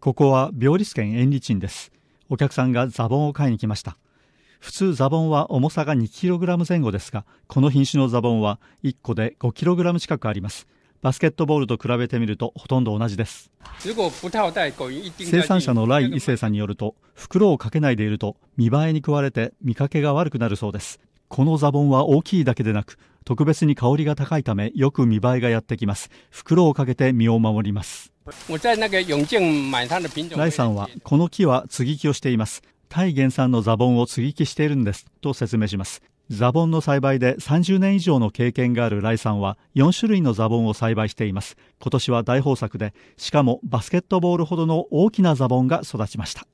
ここは病立県縁日院です。お客さんがザボンを買いに来ました。普通ザボンは重さが2ラム前後ですが、この品種のザボンは1個で5ラム近くあります。バスケットボールと比べてみるとほとんど同じです。生産者のライ伊勢さんによると、袋をかけないでいると見栄えに食われて見かけが悪くなるそうです。このザボンは大きいだけでなく、特別に香りが高いためよく見栄えがやってきます。袋をかけて身を守ります。イさんはこの木は接ぎ木をしていますタイ原産のザボンを接ぎ木しているんですと説明しますザボンの栽培で30年以上の経験があるライさんは4種類のザボンを栽培しています今年は大豊作でしかもバスケットボールほどの大きなザボンが育ちました